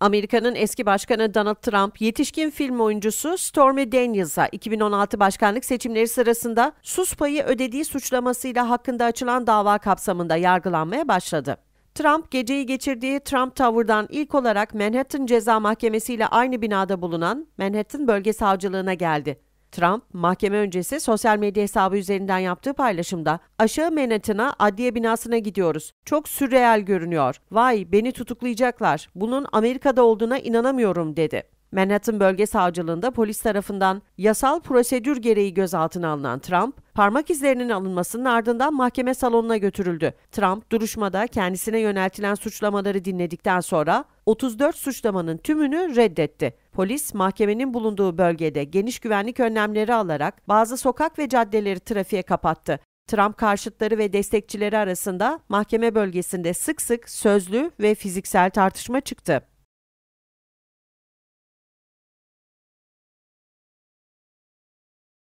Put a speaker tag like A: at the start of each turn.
A: Amerika'nın eski başkanı Donald Trump, yetişkin film oyuncusu Stormy Daniels'a 2016 başkanlık seçimleri sırasında sus payı ödediği suçlamasıyla hakkında açılan dava kapsamında yargılanmaya başladı. Trump geceyi geçirdiği Trump Tower'dan ilk olarak Manhattan Ceza Mahkemesi ile aynı binada bulunan Manhattan Bölge Savcılığına geldi. Trump, mahkeme öncesi sosyal medya hesabı üzerinden yaptığı paylaşımda aşağı Manhattan'a adliye binasına gidiyoruz. Çok sürreel görünüyor. Vay beni tutuklayacaklar. Bunun Amerika'da olduğuna inanamıyorum dedi. Manhattan Bölge Savcılığında polis tarafından yasal prosedür gereği gözaltına alınan Trump, parmak izlerinin alınmasının ardından mahkeme salonuna götürüldü. Trump duruşmada kendisine yöneltilen suçlamaları dinledikten sonra 34 suçlamanın tümünü reddetti. Polis mahkemenin bulunduğu bölgede geniş güvenlik önlemleri alarak bazı sokak ve caddeleri trafiğe kapattı. Trump karşıtları ve destekçileri arasında mahkeme bölgesinde sık sık sözlü ve fiziksel
B: tartışma çıktı.